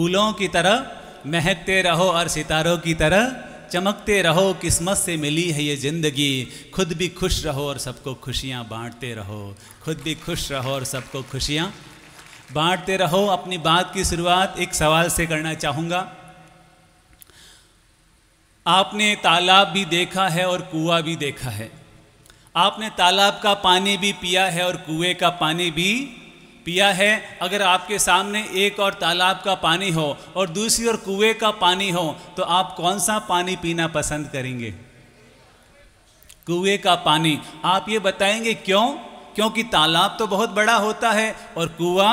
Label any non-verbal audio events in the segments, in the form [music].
फूलों की तरह महकते रहो और सितारों की तरह चमकते रहो किस्मत से मिली है ये ज़िंदगी खुद भी खुश रहो और सबको खुशियाँ बांटते रहो खुद भी खुश रहो और सबको खुशियाँ बांटते रहो अपनी बात की शुरुआत एक सवाल से करना चाहूँगा आपने तालाब भी देखा है और कुआ भी देखा है आपने तालाब का पानी भी पिया है और कुएं का पानी भी पिया है अगर आपके सामने एक और तालाब का पानी हो और दूसरी ओर कुएं का पानी हो तो आप कौन सा पानी पीना पसंद करेंगे कुएं का पानी आप ये बताएंगे क्यों क्योंकि तालाब तो बहुत बड़ा होता है और कुआ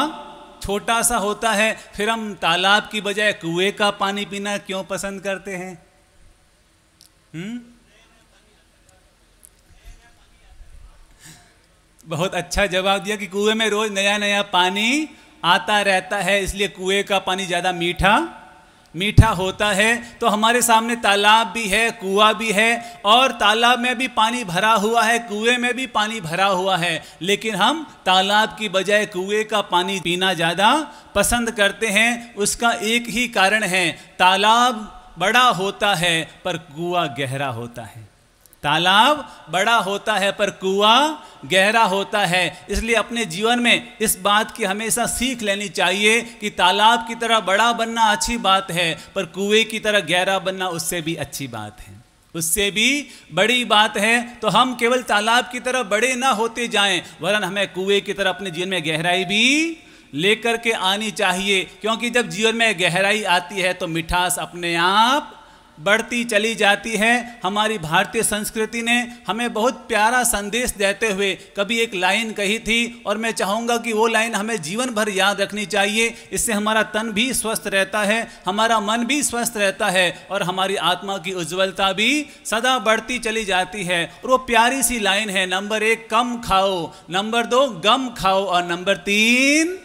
छोटा सा होता है फिर हम तालाब की बजाय कुएं का पानी पीना क्यों पसंद करते हैं हुँ? हम्म? बहुत अच्छा जवाब दिया कि कुएं में रोज नया नया पानी आता रहता है इसलिए कुएं का पानी ज़्यादा मीठा मीठा होता है तो हमारे सामने तालाब भी है कुआ भी है और तालाब में भी पानी भरा हुआ है कुएं में भी पानी भरा हुआ है लेकिन हम तालाब की बजाय कुएं का पानी पीना ज़्यादा पसंद करते हैं उसका एक ही कारण है तालाब बड़ा होता है पर कुआ गहरा होता है तालाब बड़ा होता है पर कुआ गहरा होता है इसलिए अपने जीवन में इस बात की हमेशा सीख लेनी चाहिए कि तालाब की तरह बड़ा बनना अच्छी बात है पर कुएं की तरह गहरा बनना उससे भी अच्छी बात है उससे भी बड़ी बात है तो हम केवल तालाब की तरह बड़े ना होते जाएं वरन हमें कुएं की तरह अपने जीवन में गहराई भी लेकर के आनी चाहिए क्योंकि जब जीवन में गहराई आती है तो मिठास अपने आप बढ़ती चली जाती है हमारी भारतीय संस्कृति ने हमें बहुत प्यारा संदेश देते हुए कभी एक लाइन कही थी और मैं चाहूँगा कि वो लाइन हमें जीवन भर याद रखनी चाहिए इससे हमारा तन भी स्वस्थ रहता है हमारा मन भी स्वस्थ रहता है और हमारी आत्मा की उज्ज्वलता भी सदा बढ़ती चली जाती है और वो प्यारी सी लाइन है नंबर एक कम खाओ नंबर दो गम खाओ और नंबर तीन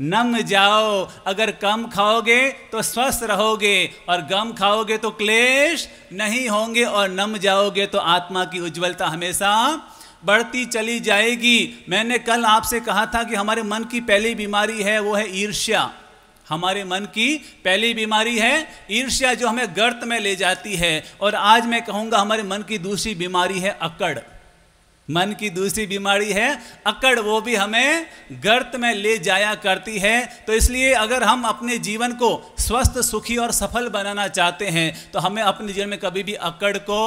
नम जाओ अगर कम खाओगे तो स्वस्थ रहोगे और गम खाओगे तो क्लेश नहीं होंगे और नम जाओगे तो आत्मा की उज्ज्वलता हमेशा बढ़ती चली जाएगी मैंने कल आपसे कहा था कि हमारे मन की पहली बीमारी है वो है ईर्ष्या हमारे मन की पहली बीमारी है ईर्ष्या जो हमें गर्त में ले जाती है और आज मैं कहूँगा हमारे मन की दूसरी बीमारी है अकड़ मन की दूसरी बीमारी है अकड़ वो भी हमें गर्त में ले जाया करती है तो इसलिए अगर हम अपने जीवन को स्वस्थ सुखी और सफल बनाना चाहते हैं तो हमें अपने जीवन में कभी भी अकड़ को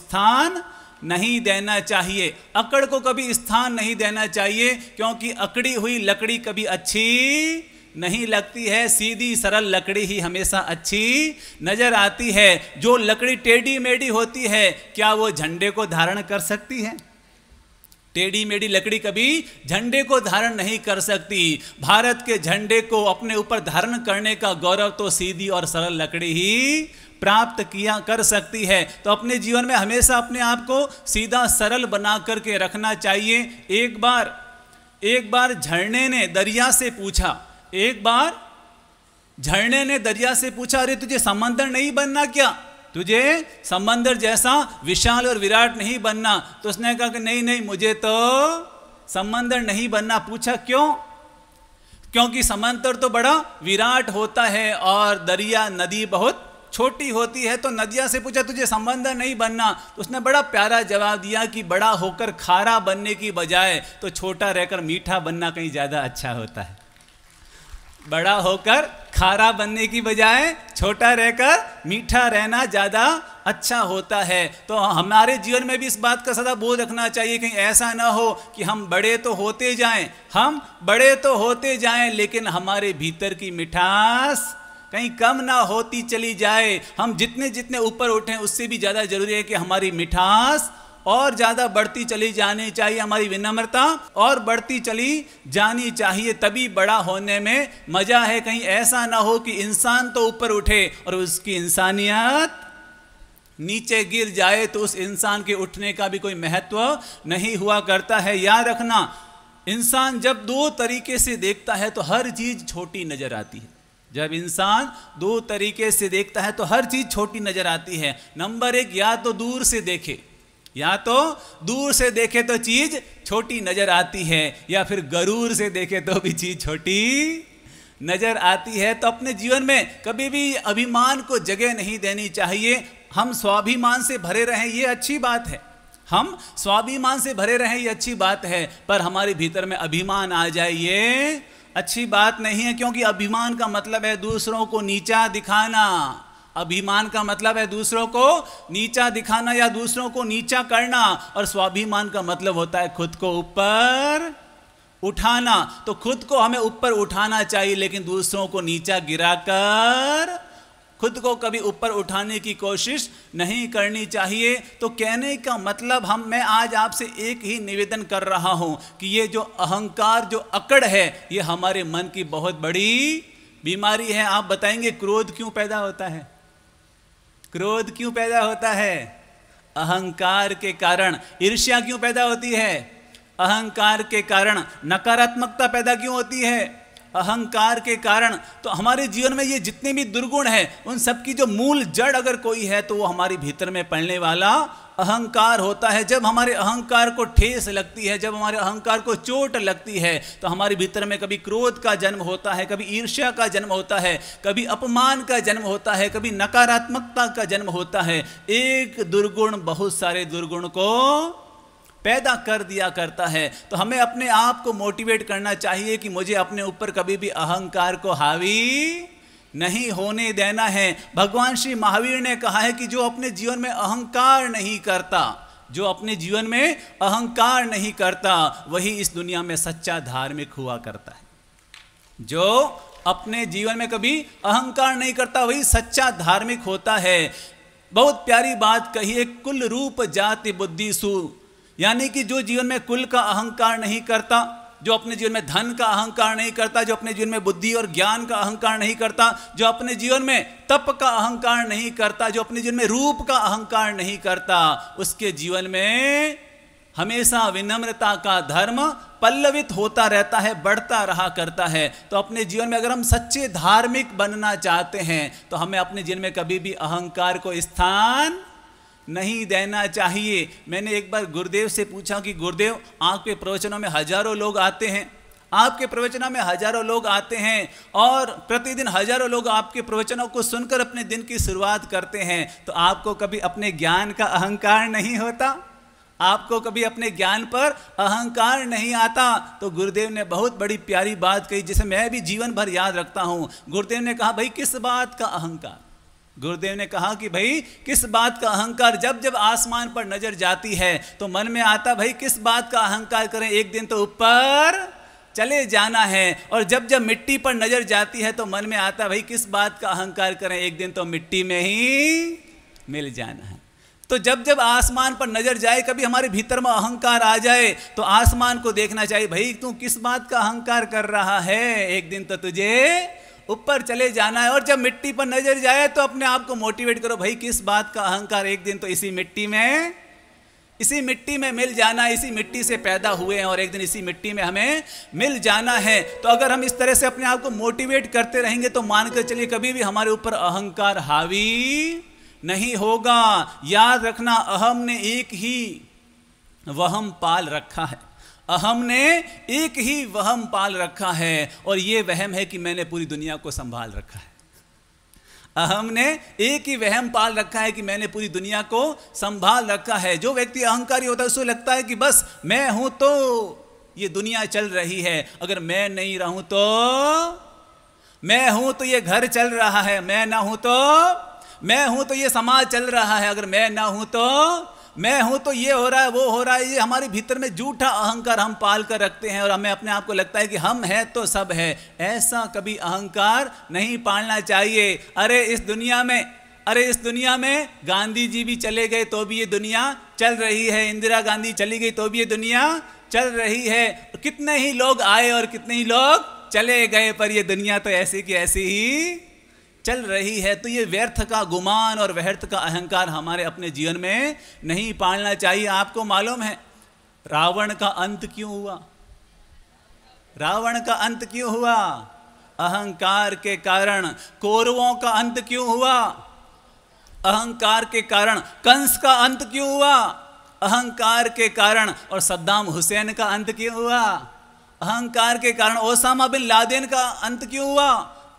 स्थान नहीं देना चाहिए अकड़ को कभी स्थान नहीं देना चाहिए क्योंकि अकड़ी हुई लकड़ी कभी अच्छी नहीं लगती है सीधी सरल लकड़ी ही हमेशा अच्छी नज़र आती है जो लकड़ी टेढ़ी मेढ़ी होती है क्या वो झंडे को धारण कर सकती है टेढ़ी मेढ़ी लकड़ी कभी झंडे को धारण नहीं कर सकती भारत के झंडे को अपने ऊपर धारण करने का गौरव तो सीधी और सरल लकड़ी ही प्राप्त किया कर सकती है तो अपने जीवन में हमेशा अपने आप को सीधा सरल बना करके रखना चाहिए एक बार एक बार झरने ने दरिया से पूछा एक बार झरने ने दरिया से पूछा अरे तुझे समंदर नहीं बनना क्या तुझे समंदर जैसा विशाल और विराट नहीं बनना तो उसने कहा कि नहीं नहीं मुझे तो समंदर नहीं बनना पूछा क्यों क्योंकि समंदर तो बड़ा विराट होता है और दरिया नदी बहुत छोटी होती है तो नदिया से पूछा तुझे समंदर नहीं बनना तो उसने बड़ा प्यारा जवाब दिया कि बड़ा होकर खारा बनने की बजाय तो छोटा रहकर मीठा बनना कहीं ज़्यादा अच्छा होता है बड़ा होकर खारा बनने की बजाय छोटा रहकर मीठा रहना ज़्यादा अच्छा होता है तो हमारे जीवन में भी इस बात का सदा बोध रखना चाहिए कहीं ऐसा ना हो कि हम बड़े तो होते जाएं हम बड़े तो होते जाएं लेकिन हमारे भीतर की मिठास कहीं कम ना होती चली जाए हम जितने जितने ऊपर उठें उससे भी ज़्यादा जरूरी है कि हमारी मिठास और ज़्यादा बढ़ती चली जानी चाहिए हमारी विनम्रता और बढ़ती चली जानी चाहिए तभी बड़ा होने में मज़ा है कहीं ऐसा ना हो कि इंसान तो ऊपर उठे और उसकी इंसानियत नीचे गिर जाए तो उस इंसान के उठने का भी कोई महत्व नहीं हुआ करता है याद रखना इंसान जब दो तरीके से देखता है तो हर चीज़ छोटी नज़र आती है जब इंसान दो तरीके से देखता है तो हर चीज़ छोटी नज़र आती है नंबर एक या तो दूर से देखे या तो दूर से देखे तो चीज छोटी नजर आती है या फिर गरूर से देखे तो भी चीज छोटी नजर आती है तो अपने जीवन में कभी भी अभिमान को जगह नहीं देनी चाहिए हम स्वाभिमान से भरे रहें ये अच्छी बात है हम स्वाभिमान से भरे रहें ये अच्छी बात है पर हमारे भीतर में अभिमान आ जाए ये अच्छी बात नहीं है क्योंकि अभिमान का मतलब है दूसरों को नीचा दिखाना अभिमान का मतलब है दूसरों को नीचा दिखाना या दूसरों को नीचा करना और स्वाभिमान का मतलब होता है खुद को ऊपर उठाना तो खुद को हमें ऊपर उठाना चाहिए लेकिन दूसरों को नीचा गिराकर खुद को कभी ऊपर उठाने की कोशिश नहीं करनी चाहिए तो कहने का मतलब हम मैं आज आपसे एक ही निवेदन कर रहा हूं कि ये जो अहंकार जो अकड़ है ये हमारे मन की बहुत बड़ी बीमारी है आप बताएंगे क्रोध क्यों पैदा होता है क्रोध क्यों पैदा होता है अहंकार के कारण ईर्ष्या क्यों पैदा होती है अहंकार के कारण नकारात्मकता पैदा क्यों होती है अहंकार के कारण तो हमारे जीवन में ये जितने भी दुर्गुण हैं उन सब की जो मूल जड़ अगर कोई है तो वो हमारे भीतर में पड़ने वाला अहंकार होता है जब हमारे अहंकार को ठेस लगती है जब हमारे अहंकार को चोट लगती है तो हमारे भीतर में कभी क्रोध का जन्म होता है कभी ईर्ष्या का जन्म होता है कभी अपमान का जन्म होता है कभी नकारात्मकता का जन्म होता है एक दुर्गुण बहुत सारे दुर्गुण को पैदा कर दिया करता है तो हमें अपने आप को मोटिवेट करना चाहिए कि मुझे अपने ऊपर कभी भी अहंकार को हावी नहीं होने देना है भगवान श्री महावीर ने कहा है कि जो अपने जीवन में अहंकार नहीं करता जो अपने जीवन में अहंकार नहीं करता वही इस दुनिया में सच्चा धार्मिक हुआ करता है जो अपने जीवन में कभी अहंकार नहीं करता वही सच्चा धार्मिक होता है बहुत प्यारी बात कही है कुल रूप जाति बुद्धि सु यानी कि जो जीवन में कुल का अहंकार नहीं करता जो अपने जीवन में धन का अहंकार नहीं करता जो अपने जीवन में बुद्धि और ज्ञान का अहंकार नहीं करता जो अपने जीवन में तप का अहंकार नहीं करता जो अपने जीवन में रूप का अहंकार नहीं करता उसके जीवन में हमेशा विनम्रता का धर्म पल्लवित होता रहता है बढ़ता रहा करता है तो अपने जीवन में अगर हम सच्चे धार्मिक बनना चाहते हैं तो हमें अपने जीवन में कभी भी अहंकार को स्थान नहीं देना चाहिए मैंने एक बार गुरुदेव से पूछा कि गुरुदेव आपके प्रवचनों में हजारों लोग आते हैं आपके प्रवचनों में हजारों लोग आते हैं और प्रतिदिन हजारों लोग आपके प्रवचनों को सुनकर अपने दिन की शुरुआत करते हैं तो आपको कभी अपने ज्ञान का अहंकार नहीं होता आपको कभी अपने ज्ञान पर अहंकार नहीं आता तो गुरुदेव ने बहुत बड़ी प्यारी बात कही जिसे मैं भी जीवन भर याद रखता हूँ गुरुदेव ने कहा भाई किस बात का अहंकार गुरुदेव ने कहा कि भाई किस बात का अहंकार जब जब आसमान पर नजर जाती है तो मन में आता भाई किस बात का अहंकार करें एक दिन तो ऊपर चले जाना है और जब जब मिट्टी पर नजर जाती है तो मन में आता भाई किस बात का अहंकार करें एक दिन तो मिट्टी में ही मिल जाना है तो जब जब आसमान पर नजर जाए कभी हमारे भीतर में अहंकार आ जाए तो आसमान को देखना चाहिए भाई तू किस बात का अहंकार कर रहा है एक दिन तो तुझे ऊपर चले जाना है और जब मिट्टी पर नजर जाए तो अपने आप को मोटिवेट करो भाई किस बात का अहंकार एक दिन तो इसी मिट्टी में इसी मिट्टी में मिल जाना इसी मिट्टी से पैदा हुए हैं और एक दिन इसी मिट्टी में हमें मिल जाना है तो अगर हम इस तरह से अपने आप को मोटिवेट करते रहेंगे तो मानकर चलिए कभी भी हमारे ऊपर अहंकार हावी नहीं होगा याद रखना अहम ने एक ही वहम पाल रखा है अहम ने एक ही वहम पाल रखा है और यह वहम है कि मैंने पूरी दुनिया को संभाल रखा है अहम ने एक ही वहम पाल रखा है कि मैंने पूरी दुनिया को संभाल रखा है जो व्यक्ति अहंकारी होता है उसको लगता है कि बस मैं हूं तो ये दुनिया चल रही है अगर मैं नहीं रहूं तो मैं हूं तो ये घर चल रहा है मैं ना हूं तो मैं हूं तो ये समाज चल रहा है अगर मैं ना हूं तो मैं हूं तो ये हो रहा है वो हो रहा है ये हमारे भीतर में झूठा अहंकार हम पाल कर रखते हैं और हमें अपने आप को लगता है कि हम हैं तो सब है ऐसा कभी अहंकार नहीं पालना चाहिए अरे इस दुनिया में अरे इस दुनिया में गांधी जी भी चले गए तो भी ये दुनिया चल रही है इंदिरा गांधी चली गई तो भी ये दुनिया चल रही है कितने ही लोग आए और कितने ही लोग चले गए पर ये दुनिया तो ऐसी की ऐसी ही चल रही है तो ये व्यर्थ का गुमान और व्यर्थ का अहंकार हमारे अपने जीवन में नहीं पालना चाहिए आपको मालूम है रावण का अंत क्यों हुआ रावण का अंत क्यों हुआ अहंकार के कारण कौरवों का अंत क्यों हुआ अहंकार के कारण कंस का अंत क्यों हुआ अहंकार के कारण और सद्दाम हुसैन का अंत क्यों हुआ अहंकार के कारण ओसामा बिन लादेन का अंत क्यों हुआ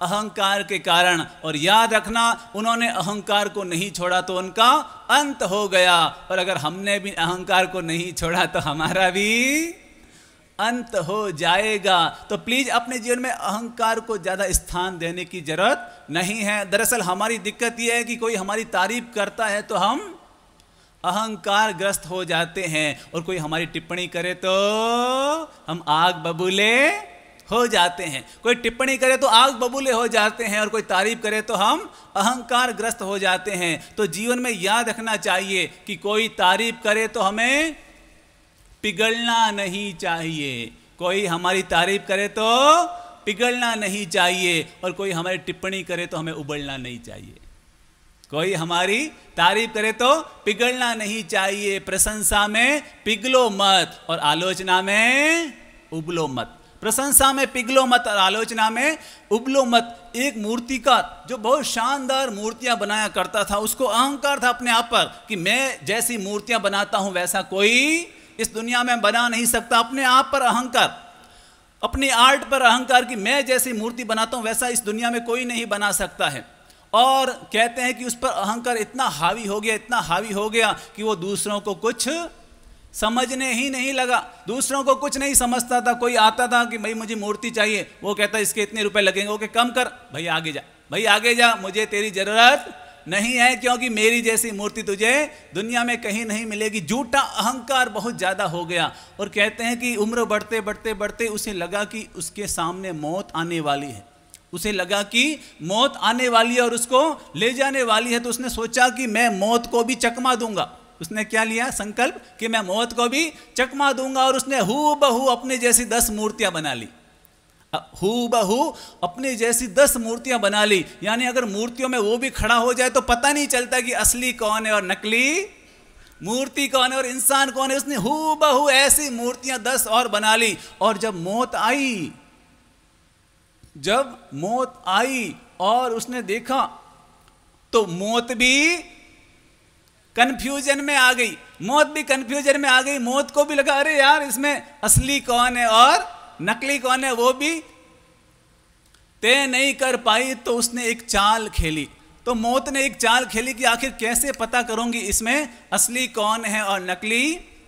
अहंकार के कारण और याद रखना उन्होंने अहंकार को नहीं छोड़ा तो उनका अंत हो गया और अगर हमने भी अहंकार को नहीं छोड़ा तो हमारा भी अंत हो जाएगा तो प्लीज़ अपने जीवन में अहंकार को ज़्यादा स्थान देने की ज़रूरत नहीं है दरअसल हमारी दिक्कत यह है कि कोई हमारी तारीफ करता है तो हम अहंकार ग्रस्त हो जाते हैं और कोई हमारी टिप्पणी करे तो हम आग बबूले हो जाते हैं कोई टिप्पणी करे तो आग बबूले हो जाते हैं और कोई तारीफ करे तो हम अहंकार ग्रस्त हो जाते हैं तो जीवन में याद रखना चाहिए कि कोई तारीफ करे तो हमें पिघलना नहीं चाहिए कोई हमारी तारीफ करे तो पिघलना नहीं चाहिए और कोई हमारी टिप्पणी करे तो हमें उबलना नहीं चाहिए कोई हमारी तारीफ करे तो पिघलना नहीं चाहिए प्रशंसा में पिघलो मत और आलोचना में उबलो मत प्रशंसा में पिघलो मत और आलोचना में उबलो मत एक मूर्तिकार जो बहुत शानदार मूर्तियां बनाया करता था उसको अहंकार था अपने आप पर कि मैं जैसी मूर्तियां बनाता हूं वैसा कोई इस दुनिया में बना नहीं सकता अपने आप पर अहंकार अपनी आर्ट पर अहंकार कि मैं जैसी मूर्ति बनाता हूँ वैसा इस दुनिया में कोई नहीं बना सकता है और कहते हैं कि उस पर अहंकार इतना हावी हो गया इतना हावी हो गया कि वो दूसरों को कुछ समझने ही नहीं लगा दूसरों को कुछ नहीं समझता था कोई आता था कि भाई मुझे मूर्ति चाहिए वो कहता इसके इतने रुपए लगेंगे ओके कम कर भाई आगे जा भाई आगे जा मुझे तेरी ज़रूरत नहीं है क्योंकि मेरी जैसी मूर्ति तुझे दुनिया में कहीं नहीं मिलेगी झूठा अहंकार बहुत ज़्यादा हो गया और कहते हैं कि उम्र बढ़ते बढ़ते बढ़ते उसे लगा कि उसके सामने मौत आने वाली है उसे लगा कि मौत आने वाली है और उसको ले जाने वाली है तो उसने सोचा कि मैं मौत को भी चकमा दूंगा उसने क्या लिया संकल्प कि मैं मौत को भी चकमा दूंगा और उसने हु बहु अपने जैसी दस मूर्तियां बना ली हु बहु अपने जैसी दस मूर्तियां बना ली यानी अगर मूर्तियों में वो भी खड़ा हो जाए तो पता नहीं चलता कि असली कौन है और नकली मूर्ति कौन है और इंसान कौन है उसने हु बहु ऐसी मूर्तियां दस और बना ली और जब मौत आई जब मौत आई और उसने देखा तो मौत भी कन्फ्यूजन में आ गई मौत भी कन्फ्यूजन में आ गई मौत को भी लगा अरे यार इसमें असली कौन है और नकली कौन है वो भी तय नहीं कर पाई तो उसने एक चाल खेली तो मौत ने एक चाल खेली कि आखिर कैसे पता करूंगी इसमें असली कौन है और नकली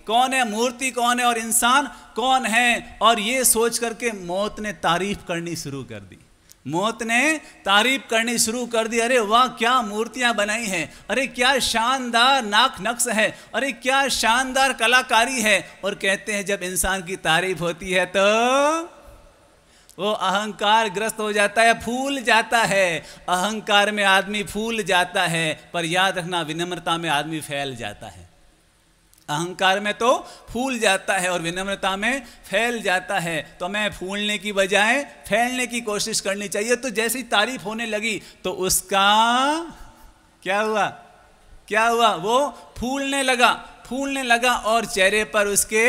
कौन है मूर्ति कौन है और इंसान कौन है और ये सोच करके मौत ने तारीफ करनी शुरू कर दी मौत ने तारीफ करनी शुरू कर दी अरे वाह क्या मूर्तियां बनाई हैं अरे क्या शानदार नाक नक्श है अरे क्या शानदार कलाकारी है और कहते हैं जब इंसान की तारीफ होती है तो वो अहंकार ग्रस्त हो जाता है फूल जाता है अहंकार में आदमी फूल जाता है पर याद रखना विनम्रता में आदमी फैल जाता है अहंकार में तो फूल जाता है और विनम्रता में फैल जाता है तो हमें फूलने की बजाय फैलने की कोशिश करनी चाहिए तो जैसी तारीफ होने लगी तो उसका क्या हुआ क्या हुआ वो फूलने लगा फूलने लगा और चेहरे पर उसके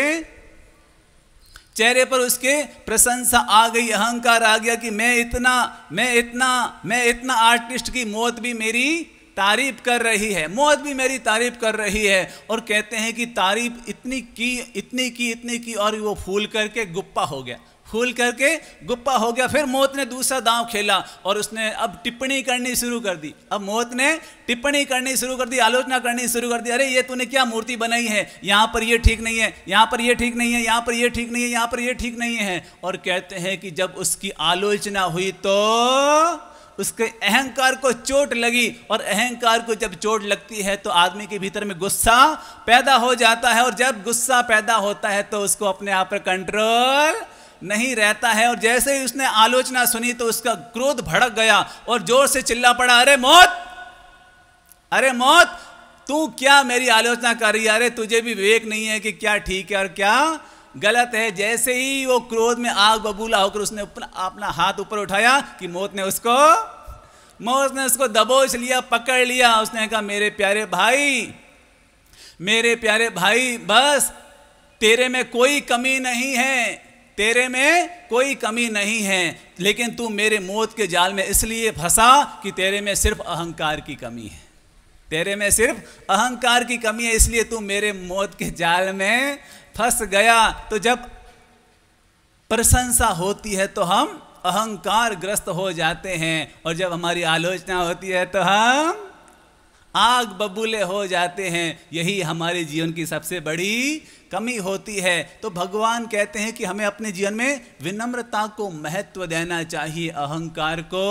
चेहरे पर उसके प्रशंसा आ गई अहंकार आ गया कि मैं इतना मैं इतना मैं इतना आर्टिस्ट की मौत भी मेरी तारीफ कर रही है मौत भी मेरी तारीफ कर रही है और कहते हैं कि तारीफ इतनी की इतनी की इतनी की और वो फूल करके गुप्पा हो गया फूल करके गुप्पा हो गया फिर मौत ने दूसरा दांव खेला और उसने अब टिप्पणी करनी शुरू कर दी अब मौत ने टिप्पणी करनी शुरू कर दी आलोचना करनी शुरू कर दी अरे ये तूने क्या मूर्ति बनाई है यहाँ पर ये ठीक नहीं है यहाँ पर ये ठीक नहीं है यहाँ पर ये ठीक नहीं है यहाँ पर ये ठीक नहीं है और कहते हैं कि जब उसकी आलोचना हुई तो उसके अहंकार को चोट लगी और अहंकार को जब चोट लगती है तो आदमी के भीतर में गुस्सा पैदा हो जाता है और जब गुस्सा पैदा होता है तो उसको अपने आप पर कंट्रोल नहीं रहता है और जैसे ही उसने आलोचना सुनी तो उसका क्रोध भड़क गया और जोर से चिल्ला पड़ा अरे मौत अरे मौत तू क्या मेरी आलोचना कर रही है अरे तुझे भी विवेक नहीं है कि क्या ठीक है और क्या गलत है जैसे ही वो क्रोध में आग बबूला होकर उसने अपना हाथ ऊपर उठाया कि मौत ने उसको मौत ने उसको दबोच लिया पकड़ लिया उसने कहा मेरे प्यारे भाई मेरे प्यारे भाई बस तेरे में कोई कमी नहीं है तेरे में कोई कमी नहीं है लेकिन तू मेरे मौत के जाल में इसलिए फंसा कि तेरे में सिर्फ अहंकार की कमी है तेरे में सिर्फ अहंकार की कमी है इसलिए तू मेरे मौत के जाल में फंस गया तो जब प्रशंसा होती है तो हम अहंकार ग्रस्त हो जाते हैं और जब हमारी आलोचना होती है तो हम आग बबूले हो जाते हैं यही हमारे जीवन की सबसे बड़ी कमी होती है तो भगवान कहते हैं कि हमें अपने जीवन में विनम्रता को महत्व देना चाहिए अहंकार को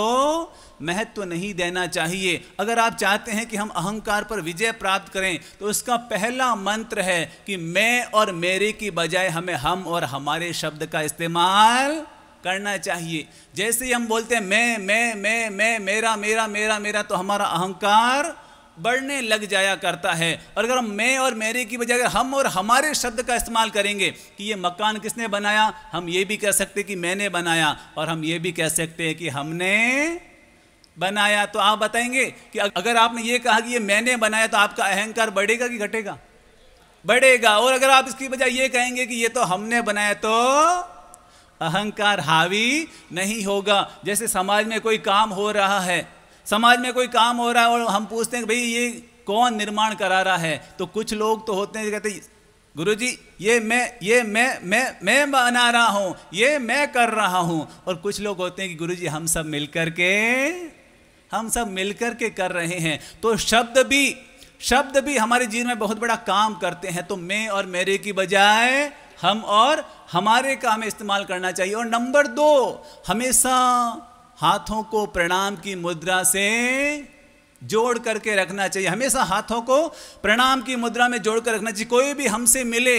महत्व नहीं देना चाहिए अगर आप चाहते हैं कि हम अहंकार पर विजय प्राप्त करें तो उसका पहला मंत्र है कि मैं और मेरे की बजाय हमें हम और हमारे शब्द का इस्तेमाल करना चाहिए जैसे ही हम बोलते हैं मैं मैं मैं मैं मेरा मेरा मेरा मेरा तो हमारा अहंकार बढ़ने लग जाया करता है और अगर हम मैं और मेरे की बजाय अगर हम और हमारे शब्द का इस्तेमाल करेंगे कि ये मकान किसने बनाया हम ये भी कह सकते कि मैंने बनाया और हम ये भी कह सकते हैं कि हमने बनाया तो आप बताएंगे कि अगर आपने ये कहा कि ये मैंने बनाया तो आपका अहंकार बढ़ेगा कि घटेगा बढ़ेगा और अगर आप इसकी बजाय ये कहेंगे कि ये तो हमने बनाया तो अहंकार हावी नहीं होगा जैसे समाज में कोई काम हो रहा है समाज में कोई काम हो रहा है और हम पूछते हैं कि भाई ये कौन निर्माण करा रहा है तो कुछ लोग तो होते हैं कहते गुरु जी ये मैं ये मैं मैं मैं बना रहा हूँ ये मैं कर रहा हूँ और कुछ लोग होते हैं कि गुरु जी हम सब कर के हम सब कर के कर रहे हैं तो शब्द भी शब्द भी हमारे जीवन में बहुत बड़ा काम करते हैं तो मैं और मेरे की बजाय हम और हमारे का हमें इस्तेमाल करना चाहिए और नंबर दो हमेशा हाथों को प्रणाम की मुद्रा से जोड़ करके रखना चाहिए हमेशा हाथों को प्रणाम की मुद्रा में जोड़ कर रखना चाहिए कोई भी हमसे मिले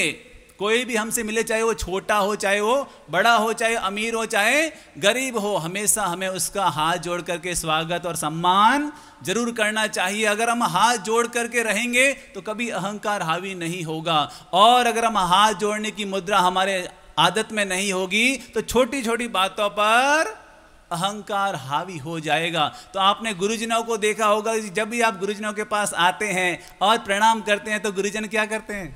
कोई भी हमसे मिले चाहे वो छोटा हो चाहे वो बड़ा हो चाहे अमीर हो चाहे गरीब हो हमेशा हमें उसका हाथ जोड़ करके स्वागत और सम्मान जरूर करना चाहिए अगर हम हाथ जोड़ करके रहेंगे तो कभी अहंकार हावी नहीं होगा और अगर हम हाथ जोड़ने की मुद्रा हमारे आदत में नहीं होगी तो छोटी छोटी बातों पर अहंकार हावी हो जाएगा तो आपने गुरुजनों को देखा होगा जब भी आप गुरुजनों के पास आते हैं और प्रणाम करते हैं तो गुरुजन क्या करते हैं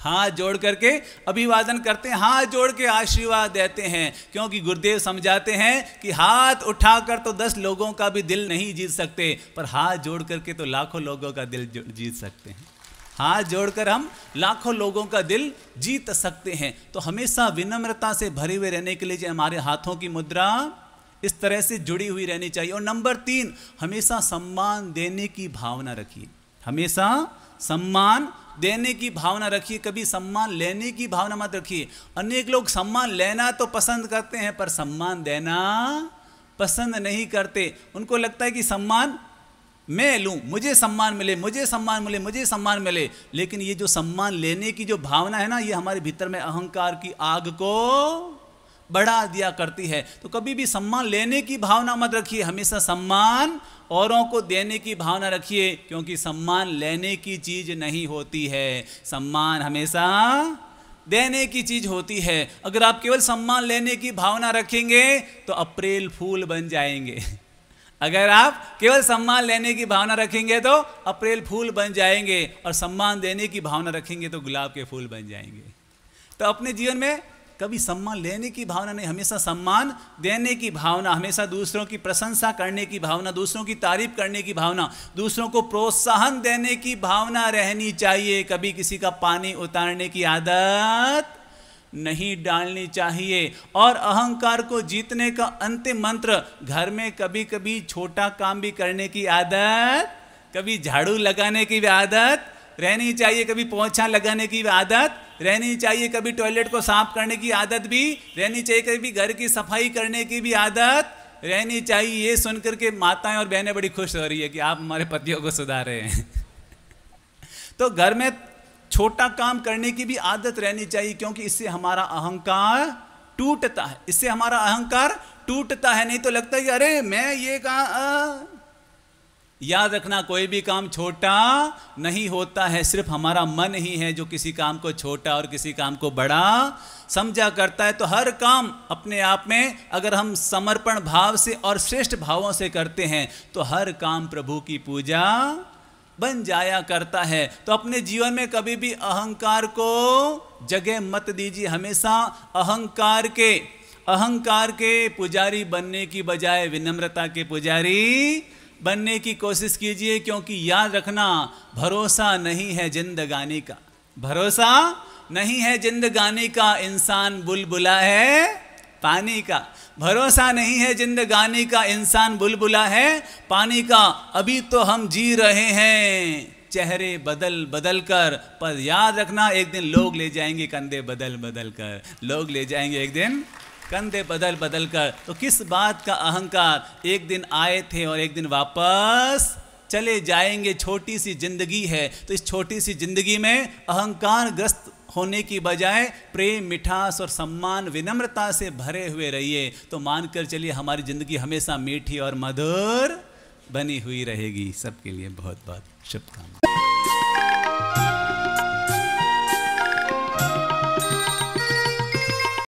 हाथ जोड़ करके अभिवादन करते हैं हाथ जोड़ के आशीर्वाद देते हैं क्योंकि गुरुदेव समझाते हैं कि हाथ उठाकर तो दस लोगों का भी दिल नहीं जीत सकते पर हाथ जोड़ करके तो लाखों लोगों का दिल जीत सकते हैं हाथ जोड़कर हम लाखों लोगों का दिल जीत सकते हैं तो हमेशा विनम्रता से भरे हुए रहने के लिए हमारे हाथों की मुद्रा इस तरह से जुड़ी हुई रहनी चाहिए और नंबर तीन हमेशा सम्मान देने की भावना रखिए हमेशा सम्मान देने की भावना रखिए कभी सम्मान लेने की भावना मत रखिए अनेक लोग सम्मान लेना तो पसंद करते हैं पर सम्मान देना पसंद नहीं करते उनको लगता है कि सम्मान मैं लूँ मुझे सम्मान मिले मुझे सम्मान मिले मुझे सम्मान मिले लेकिन ये जो सम्मान लेने की जो भावना है ना ये हमारे भीतर में अहंकार की आग को बढ़ा दिया करती है तो कभी भी सम्मान लेने की भावना मत रखिए हमेशा सम्मान औरों को देने की भावना रखिए क्योंकि सम्मान लेने की चीज़ नहीं होती है सम्मान हमेशा देने की चीज़ होती है अगर आप केवल सम्मान लेने की भावना रखेंगे तो अप्रैल फूल बन जाएंगे अगर आप केवल सम्मान लेने की भावना रखेंगे तो अप्रैल फूल बन जाएंगे और सम्मान देने की भावना रखेंगे तो गुलाब के फूल बन जाएंगे तो अपने जीवन में कभी सम्मान लेने की भावना नहीं हमेशा सम्मान देने की भावना हमेशा दूसरों की प्रशंसा करने की भावना दूसरों की तारीफ करने की भावना दूसरों को प्रोत्साहन देने की भावना रहनी चाहिए कभी किसी का पानी उतारने की आदत नहीं डालनी चाहिए और अहंकार को जीतने का अंतिम मंत्र घर में कभी कभी छोटा काम भी करने की आदत कभी झाड़ू लगाने की भी आदत रहनी चाहिए कभी पोछा लगाने की भी आदत रहनी चाहिए कभी टॉयलेट को साफ करने की आदत भी रहनी चाहिए कभी घर की सफाई करने की भी आदत रहनी चाहिए ये सुनकर के माताएं और बहनें बड़ी खुश हो रही है कि आप हमारे पतियों को सुधार रहे हैं [laughs] तो घर में छोटा काम करने की भी आदत रहनी चाहिए क्योंकि इससे हमारा अहंकार टूटता है इससे हमारा अहंकार टूटता है नहीं तो लगता है कि अरे मैं ये कहा याद रखना कोई भी काम छोटा नहीं होता है सिर्फ हमारा मन ही है जो किसी काम को छोटा और किसी काम को बड़ा समझा करता है तो हर काम अपने आप में अगर हम समर्पण भाव से और श्रेष्ठ भावों से करते हैं तो हर काम प्रभु की पूजा बन जाया करता है तो अपने जीवन में कभी भी अहंकार को जगह मत दीजिए हमेशा अहंकार के अहंकार के पुजारी बनने की बजाय विनम्रता के पुजारी बनने की कोशिश कीजिए क्योंकि याद रखना भरोसा नहीं है जिंदगानी का भरोसा नहीं है जिंदगानी का इंसान बुलबुला है पानी का भरोसा नहीं है जिंदगानी का इंसान बुलबुला है पानी का अभी तो हम जी रहे हैं चेहरे बदल बदल कर पर याद रखना एक दिन लोग ले जाएंगे कंधे बदल बदल कर लोग ले जाएंगे एक दिन कंधे बदल बदल कर तो किस बात का अहंकार एक दिन आए थे और एक दिन वापस चले जाएंगे छोटी सी जिंदगी है तो इस छोटी सी जिंदगी में अहंकार ग्रस्त होने की बजाय प्रेम मिठास और सम्मान विनम्रता से भरे हुए रहिए तो मानकर चलिए हमारी ज़िंदगी हमेशा मीठी और मधुर बनी हुई रहेगी सबके लिए बहुत बहुत शुभकामनाएं